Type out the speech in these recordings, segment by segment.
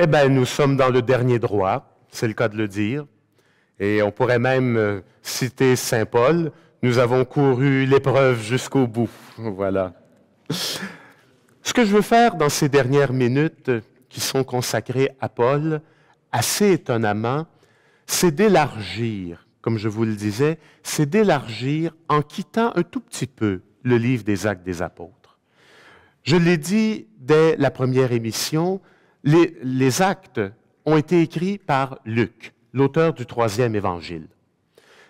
Eh bien, nous sommes dans le dernier droit, c'est le cas de le dire. Et on pourrait même euh, citer Saint Paul, nous avons couru l'épreuve jusqu'au bout. Voilà. Ce que je veux faire dans ces dernières minutes qui sont consacrées à Paul, assez étonnamment, c'est d'élargir, comme je vous le disais, c'est d'élargir en quittant un tout petit peu le livre des actes des apôtres. Je l'ai dit dès la première émission, les, actes ont été écrits par Luc, l'auteur du troisième évangile.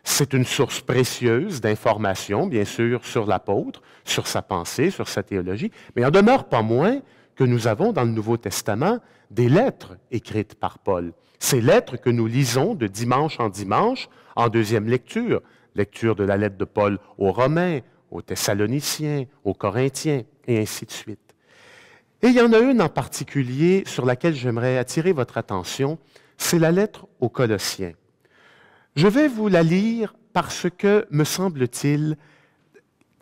C'est une source précieuse d'informations, bien sûr, sur l'apôtre, sur sa pensée, sur sa théologie, mais il en demeure pas moins que nous avons dans le Nouveau Testament des lettres écrites par Paul. Ces lettres que nous lisons de dimanche en dimanche en deuxième lecture, lecture de la lettre de Paul aux Romains, aux Thessaloniciens, aux Corinthiens, et ainsi de suite. Et il y en a une en particulier sur laquelle j'aimerais attirer votre attention, c'est la lettre aux Colossiens. Je vais vous la lire parce que, me semble-t-il,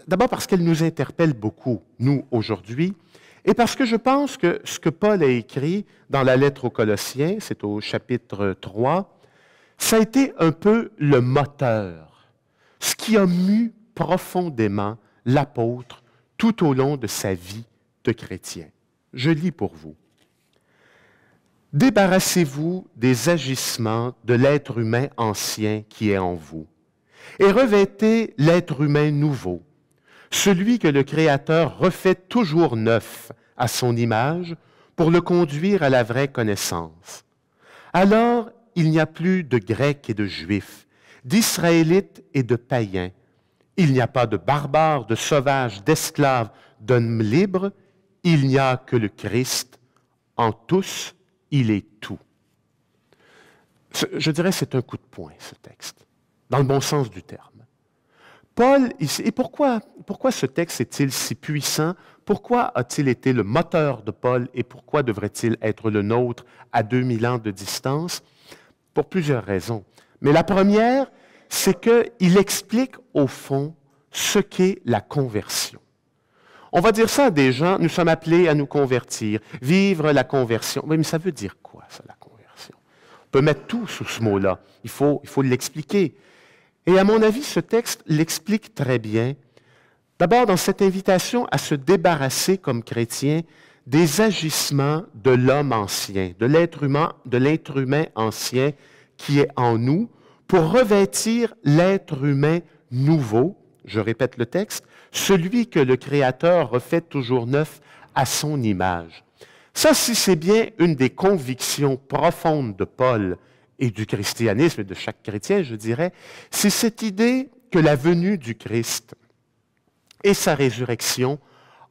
d'abord parce qu'elle nous interpelle beaucoup, nous, aujourd'hui, et parce que je pense que ce que Paul a écrit dans la lettre aux Colossiens, c'est au chapitre 3, ça a été un peu le moteur, ce qui a mu profondément l'apôtre tout au long de sa vie de chrétien. Je lis pour vous. Débarrassez-vous des agissements de l'être humain ancien qui est en vous et revêtez l'être humain nouveau, celui que le Créateur refait toujours neuf à son image pour le conduire à la vraie connaissance. Alors il n'y a plus de Grecs et de Juifs, d'Israélites et de païens. Il n'y a pas de barbares, de sauvages, d'esclaves, d'hommes libres. Il n'y a que le Christ. En tous, il est tout. Je dirais c'est un coup de poing, ce texte, dans le bon sens du terme. Paul, et pourquoi, pourquoi ce texte est-il si puissant Pourquoi a-t-il été le moteur de Paul et pourquoi devrait-il être le nôtre à 2000 ans de distance Pour plusieurs raisons. Mais la première, c'est qu'il explique au fond ce qu'est la conversion. On va dire ça à des gens, nous sommes appelés à nous convertir, vivre la conversion. Oui, mais ça veut dire quoi, ça, la conversion? On peut mettre tout sous ce mot-là. Il faut, il faut l'expliquer. Et à mon avis, ce texte l'explique très bien. D'abord, dans cette invitation à se débarrasser comme chrétien des agissements de l'homme ancien, de l'être humain, de l'être humain ancien qui est en nous, pour revêtir l'être humain nouveau, je répète le texte, celui que le Créateur refait toujours neuf à son image. Ça, si c'est bien une des convictions profondes de Paul et du christianisme et de chaque chrétien, je dirais, c'est cette idée que la venue du Christ et sa résurrection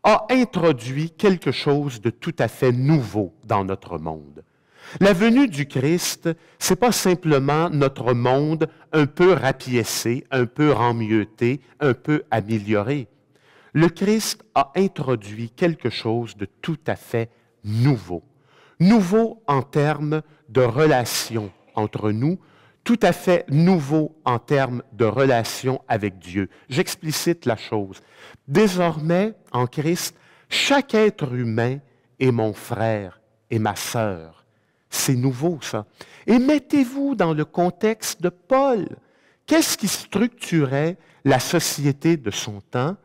a introduit quelque chose de tout à fait nouveau dans notre monde. La venue du Christ, ce n'est pas simplement notre monde un peu rapiécé, un peu remieuté, un peu amélioré. Le Christ a introduit quelque chose de tout à fait nouveau. Nouveau en termes de relation entre nous, tout à fait nouveau en termes de relation avec Dieu. J'explicite la chose. Désormais, en Christ, chaque être humain est mon frère et ma sœur. C'est nouveau, ça. Et mettez-vous dans le contexte de Paul. Qu'est-ce qui structurait la société de son temps,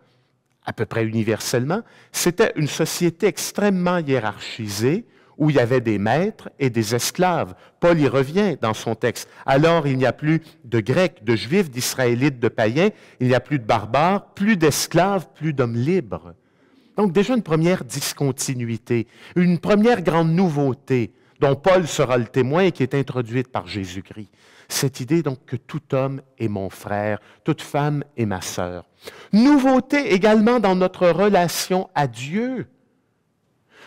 à peu près universellement? C'était une société extrêmement hiérarchisée, où il y avait des maîtres et des esclaves. Paul y revient dans son texte. Alors il n'y a plus de Grecs, de Juifs, d'Israélites, de païens, il n'y a plus de barbares, plus d'esclaves, plus d'hommes libres. Donc déjà une première discontinuité, une première grande nouveauté dont Paul sera le témoin et qui est introduite par Jésus-Christ. Cette idée donc que tout homme est mon frère, toute femme est ma sœur. Nouveauté également dans notre relation à Dieu.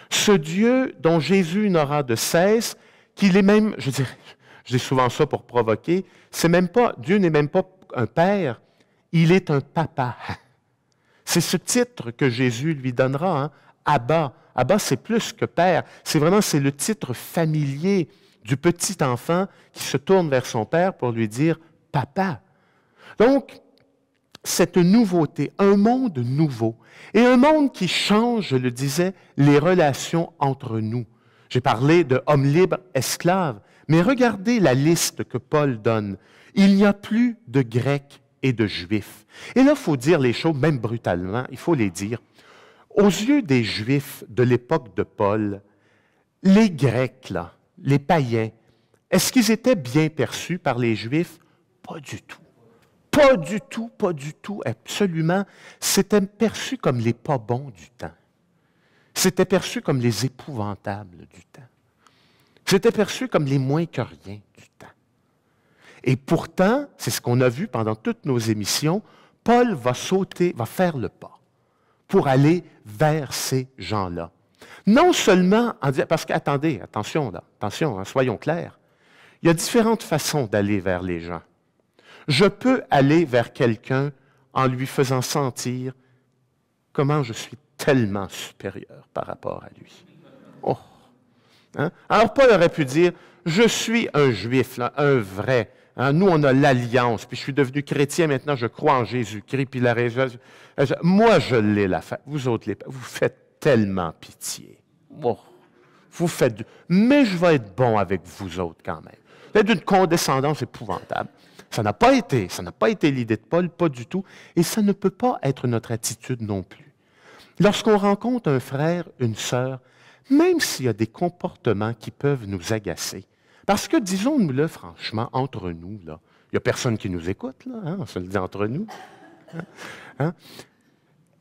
Ce Dieu dont Jésus n'aura de cesse, qu'il est même, je dis souvent ça pour provoquer, c'est même pas, Dieu n'est même pas un père, il est un papa. C'est ce titre que Jésus lui donnera, hein? Abba, Abba, c'est plus que père. C'est vraiment, c'est le titre familier du petit enfant qui se tourne vers son père pour lui dire papa. Donc, cette nouveauté, un monde nouveau et un monde qui change, je le disais, les relations entre nous. J'ai parlé de homme libre, esclave, mais regardez la liste que Paul donne. Il n'y a plus de Grecs et de Juifs. Et là, il faut dire les choses, même brutalement, il faut les dire. Aux yeux des Juifs de l'époque de Paul, les Grecs, les païens, est-ce qu'ils étaient bien perçus par les Juifs? Pas du tout. Pas du tout, pas du tout, absolument. C'était perçu comme les pas bons du temps. C'était perçu comme les épouvantables du temps. C'était perçu comme les moins que rien du temps. Et pourtant, c'est ce qu'on a vu pendant toutes nos émissions, Paul va sauter, va faire le pas pour aller vers ces gens-là. Non seulement en disant, parce qu'attendez, attention là, attention, hein, soyons clairs, il y a différentes façons d'aller vers les gens. Je peux aller vers quelqu'un en lui faisant sentir comment je suis tellement supérieur par rapport à lui. Oh. Hein? Alors Paul aurait pu dire, je suis un juif, un vrai, Hein, nous, on a l'alliance. Puis je suis devenu chrétien maintenant, je crois en Jésus-Christ, puis la résurrection. Euh, moi, je l'ai la fin. Vous autres, vous faites tellement pitié. vous faites. Mais je vais être bon avec vous autres quand même. C'est d'une condescendance épouvantable. Ça n'a pas été, ça n'a pas été l'idée de Paul, pas du tout, et ça ne peut pas être notre attitude non plus. Lorsqu'on rencontre un frère, une sœur, même s'il y a des comportements qui peuvent nous agacer, parce que, disons-le franchement, entre nous, il n'y a personne qui nous écoute, là, hein, on se le dit entre nous. Hein, hein.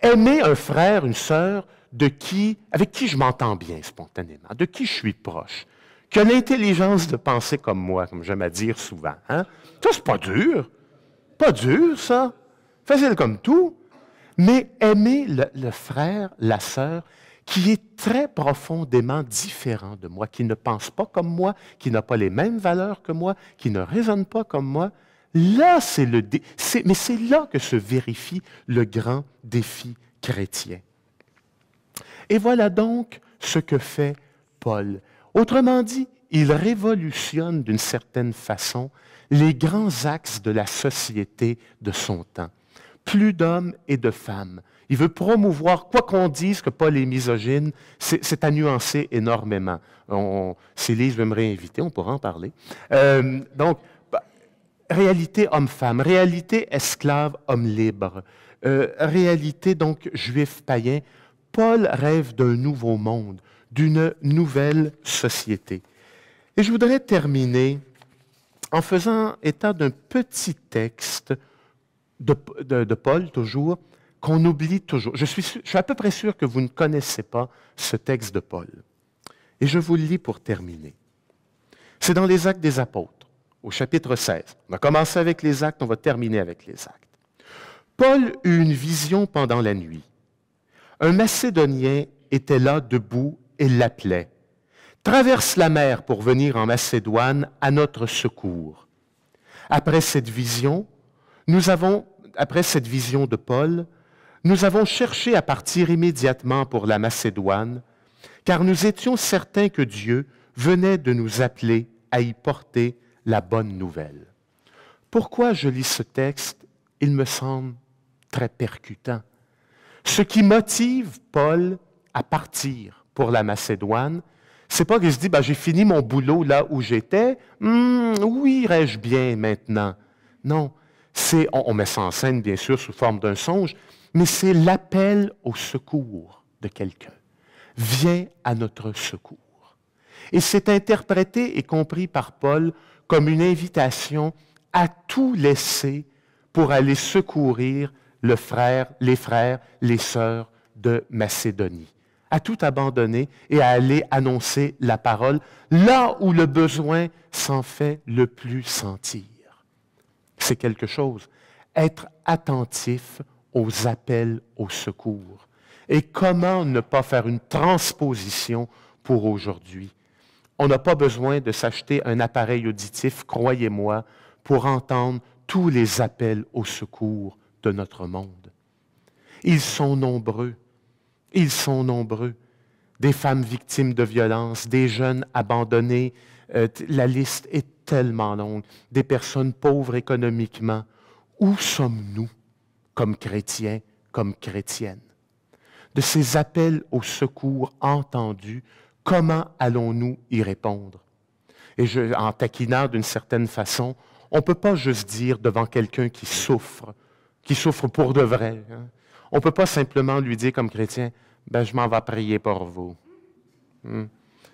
Aimer un frère, une sœur, de qui, avec qui je m'entends bien spontanément, de qui je suis proche, qui a l'intelligence de penser comme moi, comme j'aime à dire souvent. Hein? Ça, c'est pas dur. Pas dur, ça. Facile comme tout. Mais aimer le frère, la sœur, qui est très profondément différent de moi, qui ne pense pas comme moi, qui n'a pas les mêmes valeurs que moi, qui ne raisonne pas comme moi, là, c'est le dé... mais c'est là que se vérifie le grand défi chrétien. Et voilà donc ce que fait Paul. Autrement dit, il révolutionne d'une certaine façon les grands axes de la société de son temps plus d'hommes et de femmes. Il veut promouvoir, quoi qu'on dise que Paul est misogyne, c'est à nuancer énormément. On, je veut me réinviter, on pourra en parler. Euh, donc, bah, réalité homme-femme, réalité esclave homme libre, euh, réalité donc juif païen. Paul rêve d'un nouveau monde, d'une nouvelle société. Et je voudrais terminer en faisant état d'un petit texte de, Paul, toujours, qu'on oublie toujours. Je suis, je suis à peu près sûr que vous ne connaissez pas ce texte de Paul. Et je vous le lis pour terminer. C'est dans les Actes des Apôtres, au chapitre 16. On va commencer avec les Actes, on va terminer avec les Actes. Paul eut une vision pendant la nuit. Un Macédonien était là debout et l'appelait. Traverse la mer pour venir en Macédoine à notre secours. Après cette vision, nous avons après cette vision de Paul, nous avons cherché à partir immédiatement pour la Macédoine, car nous étions certains que Dieu venait de nous appeler à y porter la bonne nouvelle. Pourquoi je lis ce texte Il me semble très percutant. Ce qui motive Paul à partir pour la Macédoine, c'est pas qu'il se dit bah, j'ai fini mon boulot là où j'étais, hmm, où irais-je bien maintenant Non, on, on met ça en scène, bien sûr, sous forme d'un songe, mais c'est l'appel au secours de quelqu'un. Viens à notre secours. Et c'est interprété et compris par Paul comme une invitation à tout laisser pour aller secourir le frère, les frères, les sœurs de Macédonie, à tout abandonner et à aller annoncer la parole là où le besoin s'en fait le plus sentir c'est quelque chose. Être attentif aux appels au secours. Et comment ne pas faire une transposition pour aujourd'hui? On n'a pas besoin de s'acheter un appareil auditif, croyez-moi, pour entendre tous les appels au secours de notre monde. Ils sont nombreux. Ils sont nombreux. Des femmes victimes de violences, des jeunes abandonnés, euh, la liste est tellement longue. Des personnes pauvres économiquement. Où sommes-nous comme chrétiens, comme chrétiennes? De ces appels au secours entendus, comment allons-nous y répondre? Et je, en taquinant d'une certaine façon, on ne peut pas juste dire devant quelqu'un qui souffre, qui souffre pour de vrai. Hein. On ne peut pas simplement lui dire comme chrétien, ben, je m'en vais prier pour vous. Hmm.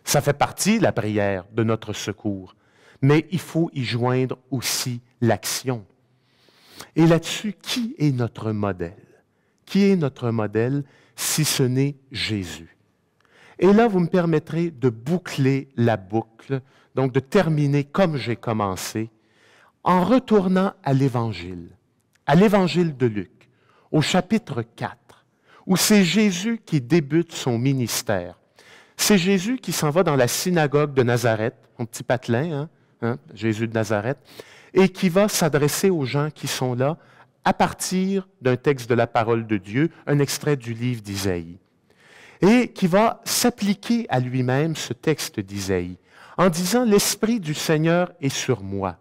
Ça fait partie, la prière, de notre secours. Mais il faut y joindre aussi l'action. Et là-dessus, qui est notre modèle? Qui est notre modèle si ce n'est Jésus? Et là, vous me permettrez de boucler la boucle, donc de terminer comme j'ai commencé, en retournant à l'Évangile, à l'Évangile de Luc, au chapitre 4, où c'est Jésus qui débute son ministère. C'est Jésus qui s'en va dans la synagogue de Nazareth, un petit patelin, hein, hein, Jésus de Nazareth, et qui va s'adresser aux gens qui sont là à partir d'un texte de la parole de Dieu, un extrait du livre d'Isaïe, et qui va s'appliquer à lui-même ce texte d'Isaïe en disant, L'Esprit du Seigneur est sur moi.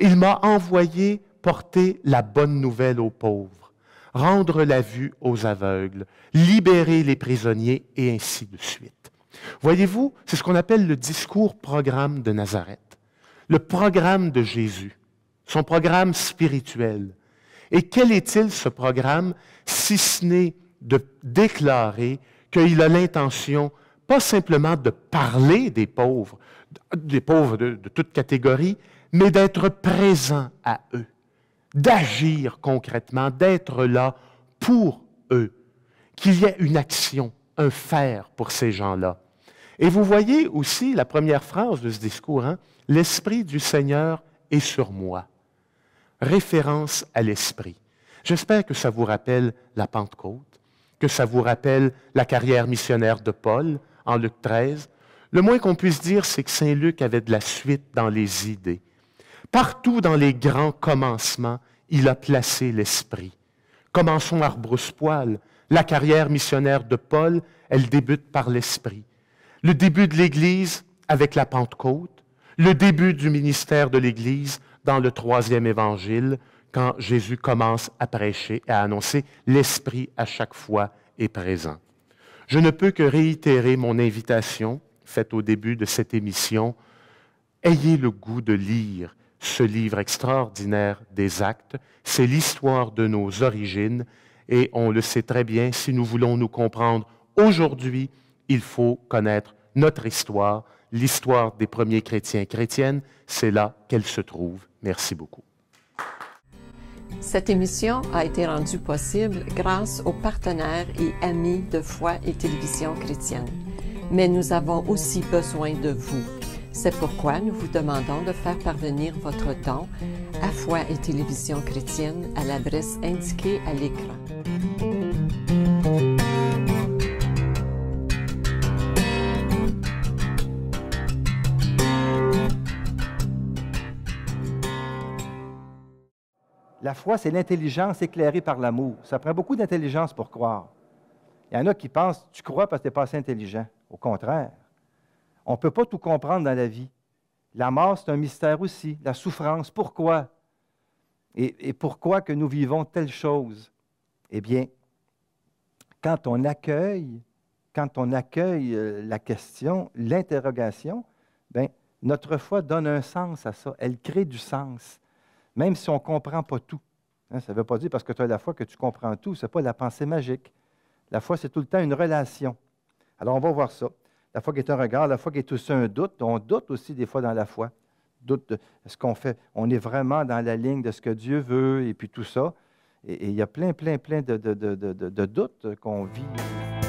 Il m'a envoyé porter la bonne nouvelle aux pauvres, rendre la vue aux aveugles, libérer les prisonniers, et ainsi de suite. Voyez-vous, c'est ce qu'on appelle le discours programme de Nazareth, le programme de Jésus, son programme spirituel. Et quel est-il ce programme si ce n'est de déclarer qu'il a l'intention pas simplement de parler des pauvres, des pauvres de, toute catégorie, mais d'être présent à eux, d'agir concrètement, d'être là pour eux, qu'il y ait une action, un faire pour ces gens-là. Et vous voyez aussi la première phrase de ce discours, hein? L'Esprit du Seigneur est sur moi. Référence à l'Esprit. J'espère que ça vous rappelle la Pentecôte, que ça vous rappelle la carrière missionnaire de Paul en Luc 13. Le moins qu'on puisse dire, c'est que Saint Luc avait de la suite dans les idées. Partout dans les grands commencements, il a placé l'Esprit. Commençons à rebrousse-poil. La carrière missionnaire de Paul, elle débute par l'Esprit le début de l'Église avec la Pentecôte, le début du ministère de l'Église dans le troisième évangile, quand Jésus commence à prêcher et à annoncer, l'Esprit à chaque fois est présent. Je ne peux que réitérer mon invitation faite au début de cette émission. Ayez le goût de lire ce livre extraordinaire des actes. C'est l'histoire de nos origines et on le sait très bien, si nous voulons nous comprendre aujourd'hui, il faut connaître notre histoire, l'histoire des premiers chrétiens et chrétiennes. C'est là qu'elle se trouve. Merci beaucoup. Cette émission a été rendue possible grâce aux partenaires et amis de Foi et Télévision chrétienne. Mais nous avons aussi besoin de vous. C'est pourquoi nous vous demandons de faire parvenir votre don à Foi et Télévision chrétienne à l'adresse indiquée à l'écran. La foi, c'est l'intelligence éclairée par l'amour. Ça prend beaucoup d'intelligence pour croire. Il y en a qui pensent, tu crois parce que tu n'es pas assez intelligent. Au contraire, on ne peut pas tout comprendre dans la vie. La mort, c'est un mystère aussi. La souffrance, pourquoi? Et, pourquoi que nous vivons telle chose? Eh bien, quand on accueille, quand on accueille euh, la question, l'interrogation, ben, notre foi donne un sens à ça. Elle crée du sens même si on ne comprend pas tout. Hein, ça ne veut pas dire parce que tu as la foi que tu comprends tout. Ce n'est pas la pensée magique. La foi, c'est tout le temps une relation. Alors, on va voir ça. La foi qui est un regard, la foi qui est aussi un doute. On doute aussi des fois dans la foi. Doute de ce qu'on fait. On est vraiment dans la ligne de ce que Dieu veut et puis tout ça. Et il y a plein, plein, plein de doutes qu'on vit.